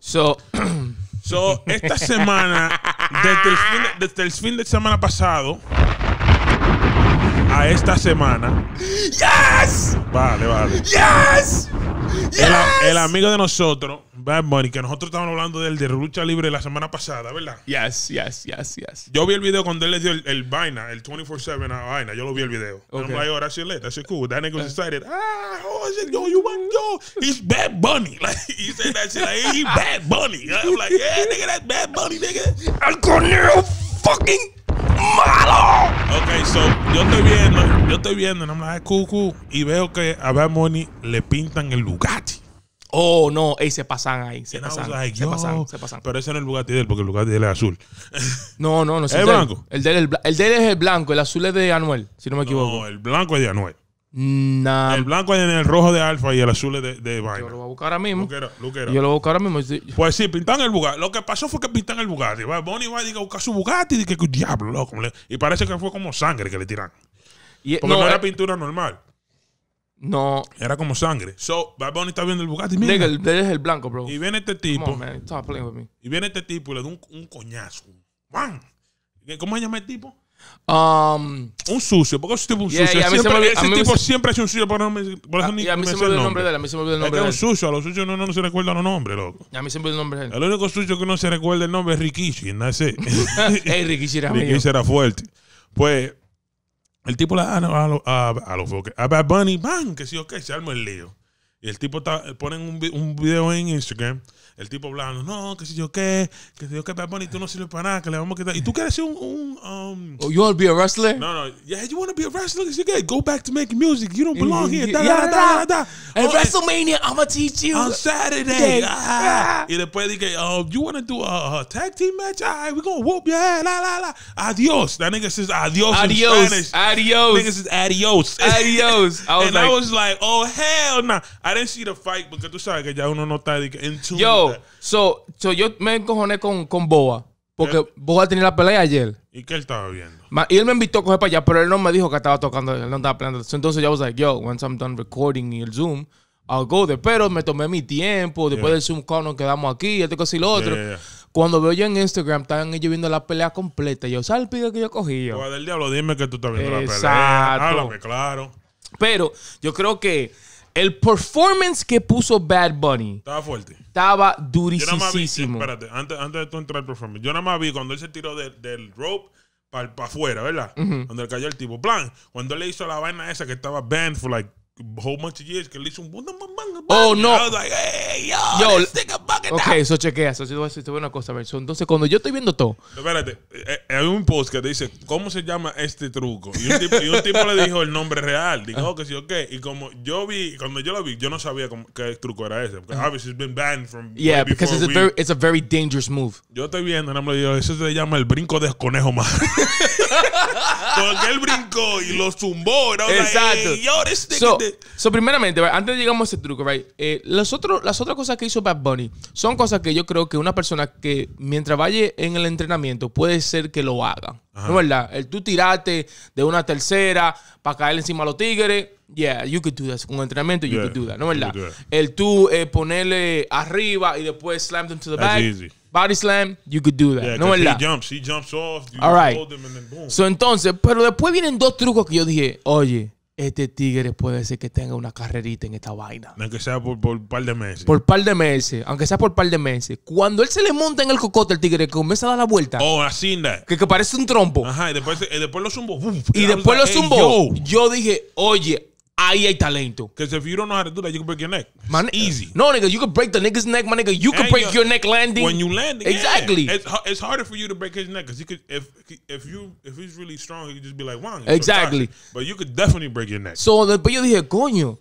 So, so, esta semana, desde desde el fin de semana pasado a esta semana. ¡Yes! Vale, vale. ¡Yes! El, amigo de nosotros, Bad Bunny, que nosotros estábamos hablando del de lucha libre la semana pasada, ¿verdad? Yes, yes, yes, yes. Yo vi el video cuando él le dio el, el vaina, el 24-7 a vaina. Yo lo vi el video. Okay. I'm like, oh, that's your cool. That nigga was eh. excited. Ah, oh, shit, yo, you want, yo, he's Bad Bunny. Like, he said that shit. Like, Bad Bunny. I'm like, yeah, nigga, that's Bad Bunny, nigga. I'm gonna fucking ¡Malo! Ok, so, yo estoy viendo, yo estoy viendo nomás la Cucu y veo que a Bad Money le pintan el Bugatti. Oh, no, ey, se pasan ahí. Se, pasan, se pasan, Pero ese no es el Bugatti de él, porque el Bugatti de él es azul. no, no, no. ¿Es el, blanco? El de, el es el blanco, el azul es de Anuel, si no me equivoco. No, el blanco es de Anuel. Nah. El blanco y en el rojo de Alfa y el azul de, de Yo lo voy a buscar ahora mismo. ¿Luquera? Yo lo voy a buscar ahora mismo. Pues sí, pintan el Bugatti. Lo que pasó fue que pintan el Bugatti. Bonnie va a buscar su Bugatti y dice que diablo, loco. Y parece que fue como sangre que le tiran. Porque no, era eh, pintura normal. No. Era como sangre. So, Bad Bunny está viendo el Bugatti. Mira. es el blanco, bro. Y viene este tipo. On, man. Stop playing with me. Y viene este tipo y le da un, coñazo. ¿Cómo se llama el tipo? Um, un sucio, porque ese tipo un sucio. Yeah, siempre, olvidó, ese tipo se... siempre es un sucio, por, no me, por eso a, ni a mí me se me olvidó el nombre de él. A mí se me olvidó el nombre es que de él. un sucio, a los sucios no, no se recuerdan los nombres, loco. A mí se me olvidó el nombre de él. El único sucio que no se recuerda el nombre es Rikishi, no sé. es Rikishi era Rikishi era fuerte. Pues, el tipo la da a, los a, a, a, a Bad Bunny, ¡bam! Que sí, ok, se arma el lío. Y el tipo está, ponen un, un video en Instagram, el tipo hablando, no, que si yo qué, que si yo qué, Bad Bunny, tú no sirves para nada, que le vamos a quitar. Y tú quieres ser un... un um, oh, you want to be a wrestler? No, no. Yeah, you want to be a wrestler? Que si yo Go back to making music. You don't belong here. Da, da, da, da, da. At oh, eh, WrestleMania, I'm going to teach you. On Saturday. Ah. Y después dije, oh, you want to do a, a tag team match? All right, we're going to whoop your ass. La, la, la. Adios. That nigga says adios, adios in Spanish. Adios. Nigga says adios. Adios. I was and like, I was like, oh, hell no. Nah. I didn't see the fight porque tú sabes que ya uno no está en tune. Yo, so, so yo me encojoné con, con Boa. Porque Boa tenía la pelea ayer. ¿Y qué él estaba viendo? y él me invitó a coger para allá, pero él no me dijo que estaba tocando, él no estaba planeando. Entonces yo was like, yo, once I'm done recording el Zoom, I'll go Pero me tomé mi tiempo, después del Zoom call nos quedamos aquí, Este cosa y lo otro. Cuando veo yo en Instagram, estaban ellos viendo la pelea completa. Yo, ¿sabes el pido que yo cogí? Yo? del diablo, dime que tú estás viendo la pelea. Háblame, claro. Pero yo creo que el performance que puso Bad Bunny. Estaba fuerte. Estaba durísimo. Espérate, antes, antes de tú entrar al performance. Yo nada más vi cuando él se tiró del rope para afuera, ¿verdad? Cuando él cayó el tipo. Plan, cuando él le hizo la vaina esa que estaba banned for like whole bunch of years que le hizo un Oh, no. I like, hey, yo, yo ok, eso chequea. Eso te voy una cosa, versión. Entonces, cuando yo estoy viendo todo. Espérate, eh, hay un post que te dice, ¿cómo se llama este truco? Y un tipo, y un tipo le dijo el nombre real. Dijo, oh, que sí, ok. Y como yo vi, cuando yo lo vi, yo no sabía qué truco era ese. Porque uh -huh. been banned from. Yeah, because it's a, very, dangerous move. Yo estoy viendo, no me eso se llama el brinco de conejo más. porque él brincó y lo zumbó. Exacto. Like, hey, yo, this so, primeramente, antes de llegamos a ese truco, right, eh, los otro, las otras cosas que hizo Bad Bunny son cosas que yo creo que una persona que mientras vaya en el entrenamiento puede ser que lo haga. ¿No es verdad? El tú tirarte de una tercera para caer encima a los tigres. Yeah, you could do that. Con entrenamiento, you could do that. ¿No es verdad? El tú eh, ponerle arriba y después slam them to the back. Body slam, you could do that. no es verdad. He jumps, he jumps off. You All right. and boom. So entonces, pero después vienen dos trucos que yo dije, oye este tigre puede ser que tenga una carrerita en esta vaina. Aunque sea por, un par de meses. Por un par de meses, aunque sea por un par de meses. Cuando él se le monta en el cocote, el tigre que comienza a dar la vuelta. Oh, así, que, parece un trompo. Ajá, y después, lo zumbó. Y, después lo zumbó. yo dije, oye, Ahí hay talento. Because if you don't know how to do that, you can break your neck. My ni- easy. No, nigga, you can break the nigga's neck, my nigga. You can And break your- neck landing. When you landing, yeah. Exactly. It's, it's harder for you to break his neck because you could if if you if he's really strong, he could just be like Wang. you so Exactly. But you could definitely break your neck. So después yo dije, coño,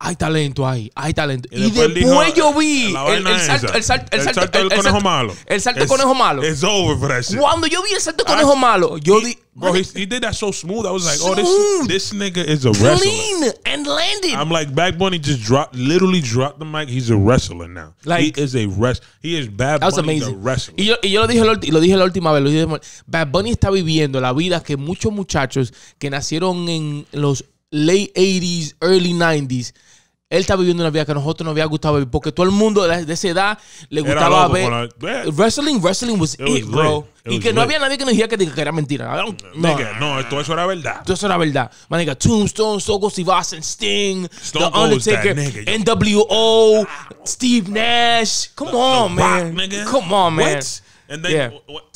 hay talento ahí, hay talento. Y, Y después después dijo, yo vi la el, vaina el salto, esa, el salto, el el salto del conejo malo. El salto del It's- conejo malo. It's over for that shit. Cuando yo vi el salto del conejo ah, malo, yo di, Bro, he, he did that so smooth. I was like, oh, this nigga is a wrestler. Clean and landed. I'm like, Bad Bunny just dropped, literally dropped the mic. He's a wrestler now. Like- he is a wrestler. He is Bad Bunny the amazing. wrestler. Y yo, lo, dije, la última vez. Lo dije, Bad Bunny está viviendo la vida que muchos muchachos que nacieron en los late 80s, early 90s él estaba viviendo una vida que a nosotros no había gustado porque todo el mundo de esa edad le gustaba ver. Wrestling, wrestling was it, bro. y que no había nadie que nos dijera que, era mentira. No, no, todo eso era verdad. eso era verdad. Manica, Tombstone, Stone Steve Sting, The Undertaker, NWO, Steve Nash. Come on, man. Come on, man. What? yeah.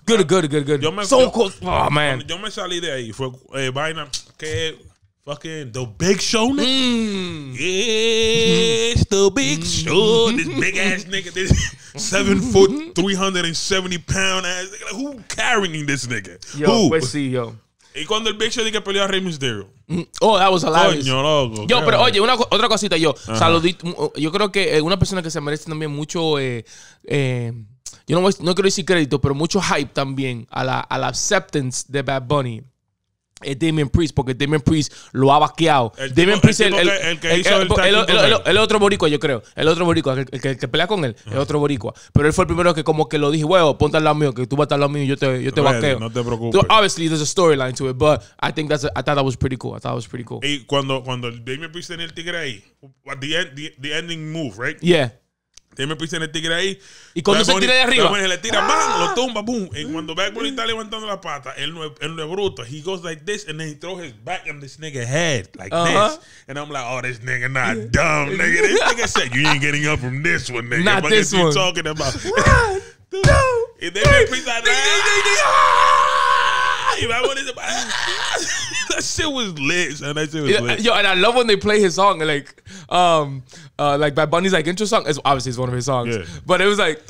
Good, good, good, good. Yo me- Stone Cold. Oh, man. yo me salí de ahí, fue eh, vaina que Fucking the big show nigga. Mm. Yes, the big mm. show. This big ass nigga, this seven foot, 370 pound ass nigga. who carrying this nigga? Yo, who? Pues sí, yo. Y cuando el Big Show dice que peleó a Rey Mysterio. Mm. Oh, that was a Coño, Yo, pero oye, una, otra cosita, yo. Saludito. Yo creo que eh, una persona que se merece también mucho. Eh, eh, yo no, no quiero decir crédito, pero mucho hype también a la, a la acceptance de Bad Bunny es Damien Priest, porque Damien Priest lo ha vaqueado. El Damien Priest el, el, otro boricua, yo creo. El otro boricua, el, que, pelea con él, el otro boricua. Pero él fue el primero que como que lo dije, huevo, ponte al lado mío, que tú vas a estar al lado mío, yo te, yo te vaqueo. No te preocupes. obviously, there's a storyline to it, but I think that's, a, I thought that was pretty cool. I thought was pretty cool. Y cuando, cuando Damien Priest tenía el tigre ahí, the, the ending move, right? Yeah. Tiene pisa el tigre ahí. Y cuando se tira de arriba. Se le tira, ¡Ah! lo tumba, boom. Y cuando Bad Bunny está levantando la pata, él no, es, él no es bruto. He goes like this and then he throws his back on this nigga head like this. And I'm like, oh, this nigga not dumb, nigga. This nigga said, you ain't getting up from this one, nigga. Not But this one. talking about. One, two, y then if I wanted to buy that shit was lit, son. That shit was yeah, lit. Yo, and I love when they play his song, like, um, uh, like by Bunny's like intro song. It's obviously it's one of his songs, yeah. but it was like.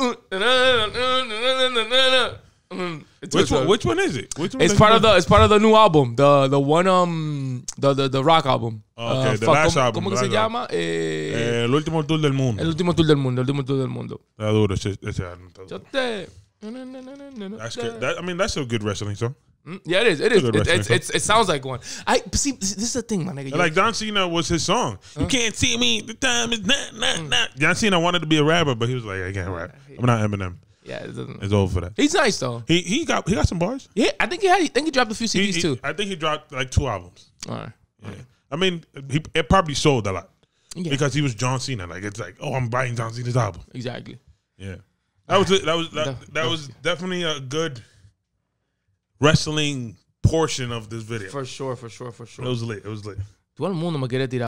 Mm, which one, which one is it? Which one it's part of the it's part of the new album, the the one um the the, the rock album. okay, uh, the last ¿cómo, album. ¿Cómo que se llama? Eh, eh, el último tour del mundo. El último tour del mundo. El último tour del mundo. That's good. That, I mean, that's a good wrestling song. Mm, yeah, it is. It is. It, it, sounds like one. I see. This is the thing, my nigga. Like John Cena was his song. Huh? You can't see me. The time is not, not, mm. not. John Cena wanted to be a rapper, but he was like, I can't rap. I'm not Eminem. Yeah, it doesn't. It's over for that. He's nice though. He he got he got some bars. Yeah, I think he had. I think he dropped a few CDs he, he, too. I think he dropped like two albums. All right. Yeah. All right. I mean, he, it probably sold a lot yeah. because he was John Cena. Like it's like, oh, I'm buying John Cena's album. Exactly. Yeah. That was that was that, that was definitely a good wrestling portion of this video. For sure, for sure, for sure. It was lit. It was lit. Todo el mundo me quiere tirar